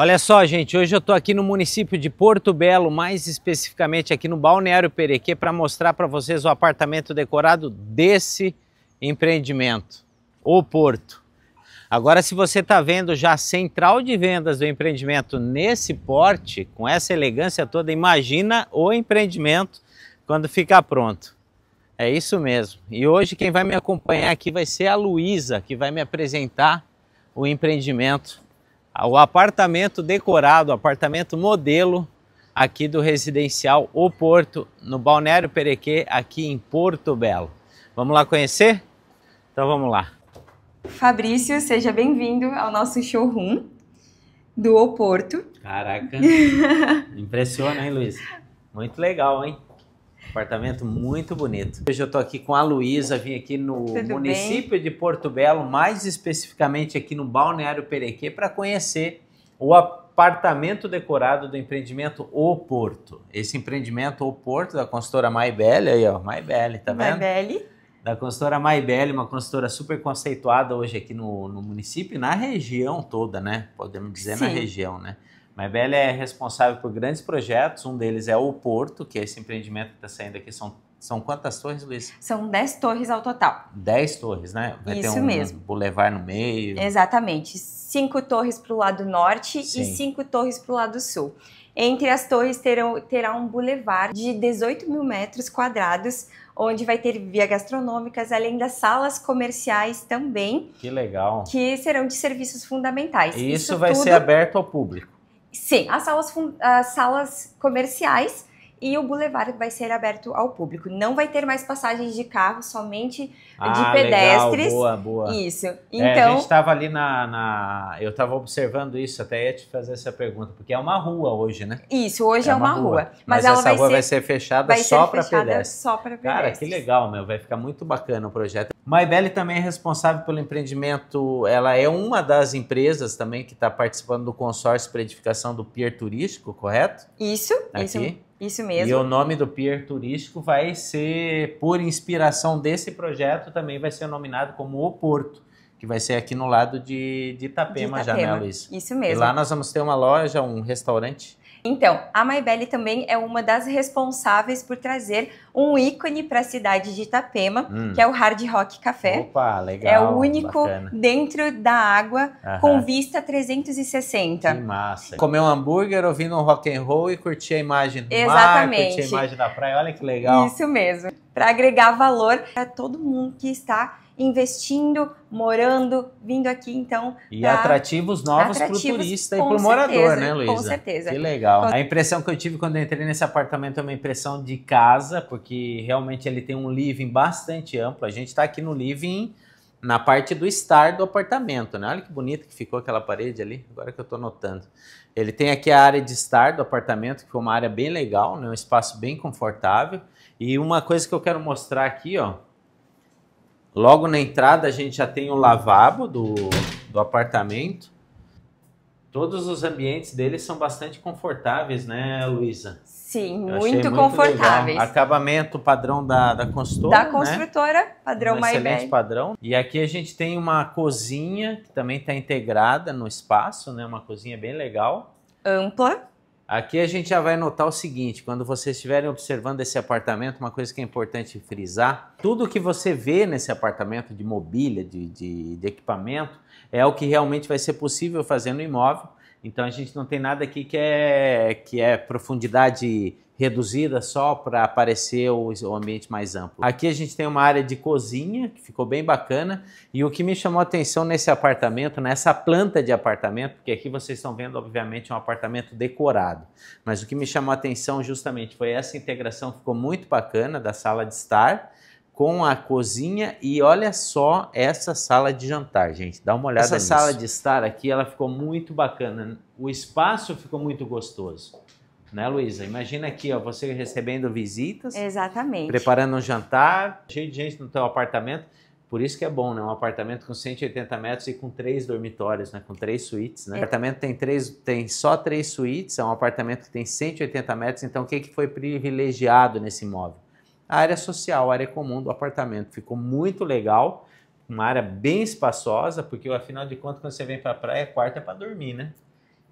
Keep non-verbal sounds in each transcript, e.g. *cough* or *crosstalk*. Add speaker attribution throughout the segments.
Speaker 1: Olha só, gente, hoje eu estou aqui no município de Porto Belo, mais especificamente aqui no Balneário Perequê, para mostrar para vocês o apartamento decorado desse empreendimento, o Porto. Agora, se você está vendo já a central de vendas do empreendimento nesse porte, com essa elegância toda, imagina o empreendimento quando ficar pronto. É isso mesmo. E hoje quem vai me acompanhar aqui vai ser a Luísa, que vai me apresentar o empreendimento o apartamento decorado, apartamento modelo aqui do residencial O Porto, no Balneário Perequê, aqui em Porto Belo. Vamos lá conhecer? Então vamos lá.
Speaker 2: Fabrício, seja bem-vindo ao nosso showroom do O Porto. Caraca, *laughs*
Speaker 1: impressiona, hein, Luiz? Muito legal, hein? apartamento muito bonito. Hoje eu estou aqui com a Luísa, vim aqui no Tudo município bem? de Porto Belo, mais especificamente aqui no Balneário Perequê, para conhecer o apartamento decorado do empreendimento O Porto. Esse empreendimento O Porto da consultora Maibelle, aí ó, Maibelle, tá vendo? Maibelle. Da consultora Maibelle, uma consultora super conceituada hoje aqui no, no município e na região toda, né? Podemos dizer Sim. na região, né? Maibel é responsável por grandes projetos, um deles é o Porto, que é esse empreendimento que está saindo aqui, são, são quantas torres, Luiz?
Speaker 2: São 10 torres ao total.
Speaker 1: 10 torres, né? Vai Isso ter um mesmo. boulevard no meio.
Speaker 2: Exatamente, cinco torres para o lado norte Sim. e cinco torres para o lado sul. Entre as torres terão, terá um bulevar de 18 mil metros quadrados, onde vai ter via gastronômicas, além das salas comerciais também.
Speaker 1: Que legal.
Speaker 2: Que serão de serviços fundamentais. E isso, isso vai tudo... ser
Speaker 1: aberto ao público.
Speaker 2: Sim, as salas, as salas comerciais e o bulevar vai ser aberto ao público. Não vai ter mais passagens de carro, somente ah, de pedestres. Legal, boa, boa. Isso. Então. É, a gente
Speaker 1: estava então, ali na, na Eu estava observando isso, até ia te fazer essa pergunta, porque é uma rua hoje, né?
Speaker 2: Isso, hoje é, é uma, rua. rua. Mas, mas essa vai rua ser, vai ser
Speaker 1: fechada vai só para pedestres.
Speaker 2: Só para pedestres. Cara, que
Speaker 1: legal, meu. Vai ficar muito bacana o projeto. Maibelle também é responsável pelo empreendimento, ela é uma das empresas também que está participando do consórcio para edificação do pier turístico, correto?
Speaker 2: Isso, Aqui. isso. Isso mesmo. E o
Speaker 1: nome do pier turístico vai ser, por inspiração desse projeto, também vai ser nominado como O Porto, que vai ser aqui no lado de, de Itapema, de Itapema. já, né, Luiz? Isso mesmo. E lá nós vamos ter uma loja, um restaurante.
Speaker 2: Então, a Maibelle também é uma das responsáveis por trazer um ícone para a cidade de Itapema, hum. que é o Hard Rock Café.
Speaker 1: Opa, legal. É o único bacana.
Speaker 2: dentro da água Aham. com vista 360. Que
Speaker 1: massa. Comer um hambúrguer, ouvindo um rock and roll e curtir a imagem do Exatamente. mar, curtir a imagem da praia. Olha que legal. Isso
Speaker 2: mesmo. Para agregar valor a todo mundo que está investindo, morando, vindo aqui, então. E pra... atrativos novos para o turista e para o morador, né, Luísa? Com certeza. Que legal. A
Speaker 1: impressão que eu tive quando eu entrei nesse apartamento é uma impressão de casa, porque realmente ele tem um living bastante amplo. A gente está aqui no living na parte do estar do apartamento, né? Olha que bonito que ficou aquela parede ali, agora que eu estou notando. Ele tem aqui a área de estar do apartamento, que foi uma área bem legal, né? um espaço bem confortável. E uma coisa que eu quero mostrar aqui, ó, Logo na entrada a gente já tem o lavabo do, do apartamento. Todos os ambientes deles são bastante confortáveis, né, Luísa?
Speaker 2: Sim, muito, muito, confortáveis. Legal.
Speaker 1: Acabamento padrão da, da construtora. Da né? construtora,
Speaker 2: né? padrão um Excelente
Speaker 1: padrão. E aqui a gente tem uma cozinha que também está integrada no espaço, né? Uma cozinha bem legal. Ampla. Aqui a gente já vai notar o seguinte, quando vocês estiverem observando esse apartamento, uma coisa que é importante frisar, tudo que você vê nesse apartamento de mobília, de, de, de equipamento, é o que realmente vai ser possível fazer no imóvel, então a gente não tem nada aqui que é, que é profundidade reduzida só para aparecer o, o, ambiente mais amplo. Aqui a gente tem uma área de cozinha que ficou bem bacana e o que me chamou a atenção nesse apartamento, nessa planta de apartamento, porque aqui vocês estão vendo obviamente um apartamento decorado, mas o que me chamou a atenção justamente foi essa integração que ficou muito bacana da sala de estar com a cozinha e olha só essa sala de jantar, gente. Dá uma olhada essa nisso. Essa sala de estar aqui, ela ficou muito bacana. O espaço ficou muito gostoso. Né, Luísa? Imagina aqui, ó, você recebendo visitas.
Speaker 2: Exatamente. Preparando
Speaker 1: um jantar, cheio de gente no teu apartamento. Por isso que é bom, né? Um apartamento com 180 metros e com três dormitórios, né? Com três suítes, né? É. O apartamento tem, três, tem só três suítes, é um apartamento que tem 180 metros. Então, o que, que foi privilegiado nesse imóvel? A área social, a área comum do apartamento ficou muito legal, uma área bem espaçosa, porque afinal de contas, quando você vem para a praia, quarto é para dormir, né?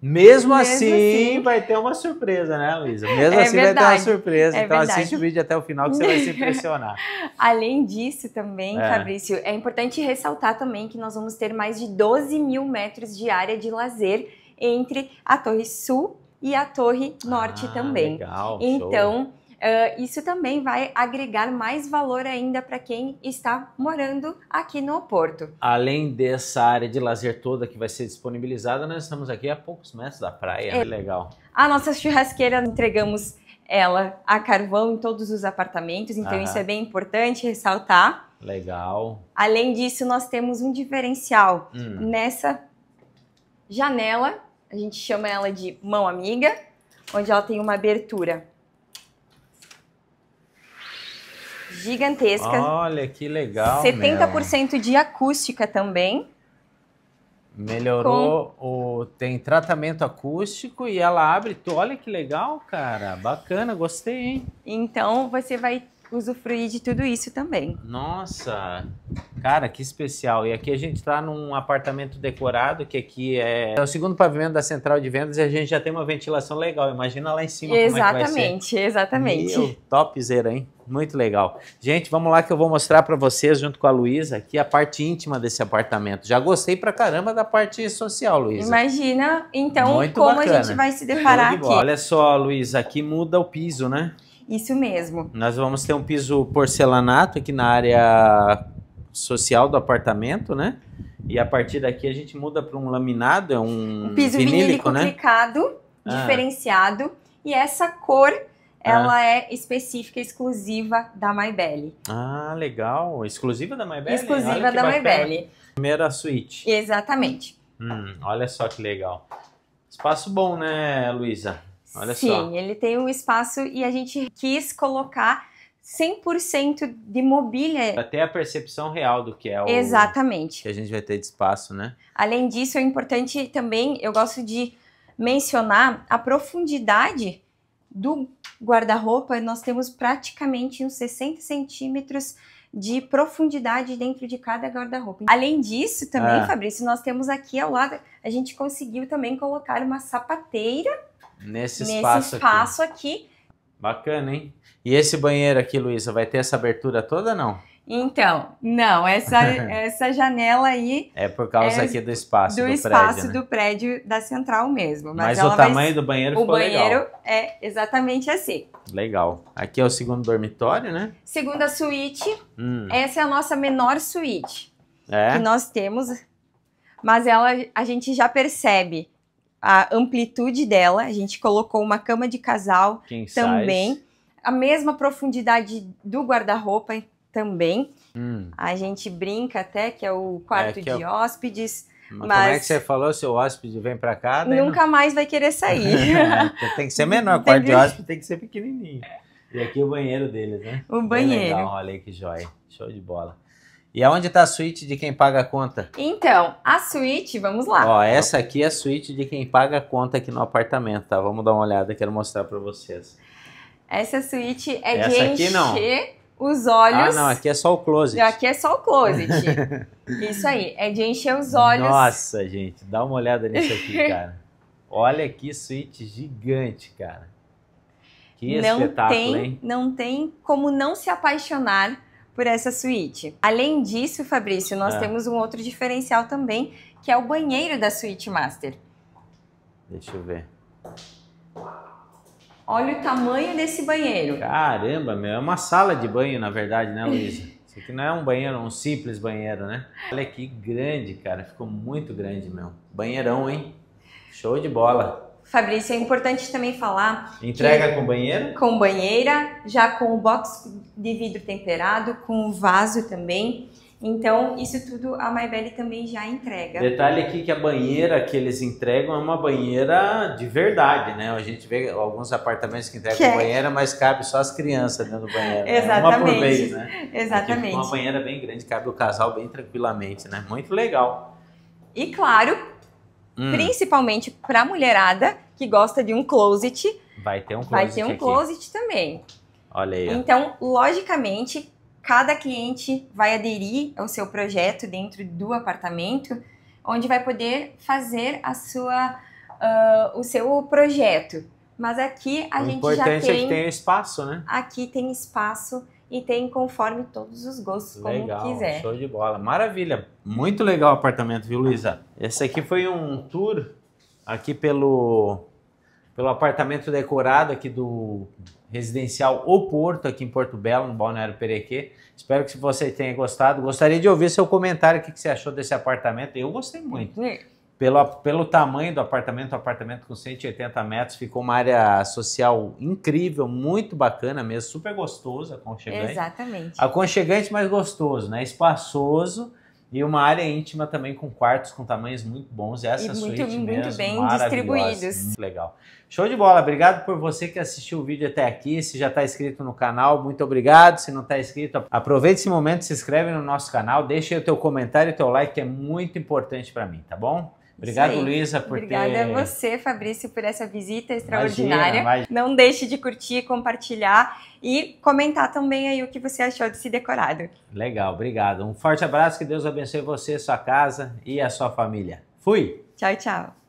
Speaker 1: Mesmo, Mesmo assim, assim, vai ter uma surpresa, né, Luísa? Mesmo é assim, verdade. vai ter uma surpresa. É então, verdade. assiste o vídeo até o final que você vai se *laughs* impressionar.
Speaker 2: Além disso, também, é. Fabrício, é importante ressaltar também que nós vamos ter mais de 12 mil metros de área de lazer entre a Torre Sul e a Torre Norte ah, também. Legal, então. Show Uh, isso também vai agregar mais valor ainda para quem está morando aqui no
Speaker 1: Porto. Além dessa área de lazer toda que vai ser disponibilizada, nós estamos aqui a poucos metros da praia. É. Que legal.
Speaker 2: A nossa churrasqueira entregamos ela a carvão em todos os apartamentos, então isso é bem importante ressaltar.
Speaker 1: Legal.
Speaker 2: Além disso, nós temos um diferencial hum. nessa janela, a gente chama ela de mão amiga, onde ela tem uma abertura Gigantesca.
Speaker 1: Olha que legal. 70%
Speaker 2: meu. de acústica também.
Speaker 1: Melhorou Com... o. Tem tratamento acústico e ela abre. Olha que legal, cara. Bacana, gostei, hein?
Speaker 2: Então você vai usufruir de tudo isso também.
Speaker 1: Nossa! Cara, que especial. E aqui a gente está num apartamento decorado, que aqui é... é o segundo pavimento da central de vendas e a gente já tem uma ventilação legal. Imagina lá em cima exatamente, como é Exatamente, exatamente. Topzera, hein? Muito legal. Gente, vamos lá que eu vou mostrar para vocês, junto com a Luísa, aqui a parte íntima desse apartamento. Já gostei pra caramba da parte social, Luísa.
Speaker 2: Imagina, então, Muito como bacana. a gente vai se deparar aqui. Olha
Speaker 1: só, Luísa, aqui muda o piso, né?
Speaker 2: Isso mesmo.
Speaker 1: Nós vamos ter um piso porcelanato aqui na área social do apartamento, né? E a partir daqui a gente muda para um laminado, é um, um piso vinílico, vinílico né?
Speaker 2: Clicado, ah. diferenciado. E essa cor ah. ela ah. é específica, exclusiva da Maybelline.
Speaker 1: Ah, legal. Exclusiva da Maybelline? Exclusiva da Maybelline. Primeira suíte.
Speaker 2: Exatamente.
Speaker 1: Hum, olha só que legal. Espaço bom, né, Luísa? Olha Sim, só.
Speaker 2: ele tem um espaço e a gente quis colocar 100% de mobília.
Speaker 1: Até a percepção real do que é o Exatamente. que a gente vai ter de espaço, né?
Speaker 2: Além disso, é importante também, eu gosto de mencionar a profundidade do guarda-roupa. Nós temos praticamente uns 60 centímetros de profundidade dentro de cada guarda-roupa. Além disso, também, ah. Fabrício, nós temos aqui ao lado, a gente conseguiu também colocar uma sapateira
Speaker 1: Nesse espaço, Nesse espaço aqui. aqui. Bacana, hein? E esse banheiro aqui, Luísa, vai ter essa abertura toda não?
Speaker 2: Então, não, essa, *laughs* essa janela aí.
Speaker 1: É por causa é aqui do espaço do, do espaço prédio, né? do
Speaker 2: prédio da central mesmo. Mas, mas o tamanho vai, do banheiro o ficou banheiro legal. O banheiro é exatamente assim.
Speaker 1: Legal. Aqui é o segundo dormitório,
Speaker 2: né? Segunda suíte. Hum. Essa é a nossa menor suíte
Speaker 1: é? que nós
Speaker 2: temos. Mas ela, a gente já percebe a amplitude dela. A gente colocou uma cama de casal King também. Size. A mesma profundidade do guarda-roupa também. Hum. A gente brinca até que é o quarto é, de é... hóspedes. Mas, mas, como é que você
Speaker 1: falou? Seu hóspede vem para cá? Nunca
Speaker 2: não... mais vai querer sair. *laughs*
Speaker 1: É, tem que ser menor. O quarto de hóspede tem que ser pequenininho. E aqui o banheiro deles, né? O banheiro. legal, olha aí que joia. Show de bola. E aonde está a suíte de quem paga a conta?
Speaker 2: Então, a suíte, vamos lá. Ó,
Speaker 1: essa aqui é a suíte de quem paga a conta aqui no apartamento, tá? Vamos dar uma olhada, quero mostrar para vocês.
Speaker 2: Essa suíte é essa de encher não. os olhos. Ah, não, aqui
Speaker 1: é só o closet.
Speaker 2: Aqui é só o closet.
Speaker 1: *laughs* Isso aí,
Speaker 2: é de encher os olhos. Nossa,
Speaker 1: gente, dá uma olhada nisso aqui, *laughs* cara. Olha que suíte gigante, cara. Que não espetáculo, tem, hein?
Speaker 2: Não tem como não se apaixonar por essa suíte. Além disso, Fabrício, nós é. temos um outro diferencial também, que é o banheiro da suíte master. Deixa eu ver. Olha o tamanho desse banheiro.
Speaker 1: Caramba, meu, é uma sala de banho, na verdade, né, Luísa? Isso aqui não é um banheiro, um simples banheiro, né? Olha que grande, cara. Ficou muito grande, meu. Banheirão, hein? Show de bola.
Speaker 2: Fabrício, é importante também falar.
Speaker 1: Entrega que, com banheiro?
Speaker 2: Com banheira, já com o box de vidro temperado, com o vaso também. Então, isso tudo a Maybelline também já entrega. Detalhe aqui
Speaker 1: que a banheira que eles entregam é uma banheira de verdade, né? A gente vê alguns apartamentos que entregam que é... banheira, mas cabe só as crianças dentro do banheiro. Exatamente. Né? Uma por vez, né? Exatamente. Aqui, uma banheira bem grande, cabe o casal bem tranquilamente, né? Muito legal.
Speaker 2: E claro, Hum. Principalmente pra mulherada que gosta de um closet.
Speaker 1: Vai ter um closet. Vai ter um aqui. closet também. Olha aí. Então,
Speaker 2: logicamente, cada cliente vai aderir ao seu projeto dentro do apartamento, onde vai poder fazer a sua, uh, o seu projeto. Mas aqui a o gente já tem. Importante é que tem
Speaker 1: espaço, né?
Speaker 2: Aqui tem espaço e tem conforme todos os gostos, legal, como quiser.
Speaker 1: Show de bola, maravilha. Muito legal o apartamento, viu, Luísa? Esse aqui foi um tour aqui pelo, pelo apartamento decorado aqui do residencial O Porto, aqui em Porto Belo, no Balneário Perequê. Espero que você tenha gostado. Gostaria de ouvir seu comentário, o que você achou desse apartamento. Eu gostei muito. É pelo, pelo tamanho do apartamento, o apartamento com 180 metros, ficou uma área social incrível, muito bacana mesmo, super gostoso, aconchegante. Exatamente. Aconchegante, mas gostoso, né? Espaçoso e uma área íntima também com quartos com tamanhos muito bons. Essa e muito, suíte muito mesmo, muito bem distribuídos. Muito legal. Show de bola. Obrigado por você que assistiu o vídeo até aqui. Se já está inscrito no canal, muito obrigado. Se não está inscrito, aproveita esse momento, se inscreve no nosso canal, deixa aí o teu comentário e o teu like que é muito importante para mim, tá bom? Obrigado, Luísa, por Obrigada ter... Obrigada a
Speaker 2: você, Fabrício, por essa visita extraordinária. Imagina, imagina. Não deixe de curtir, compartilhar e comentar também aí o que você achou desse decorado.
Speaker 1: Legal, obrigado. Um forte abraço, que Deus abençoe você, sua casa e a sua família. Fui! Tchau, tchau.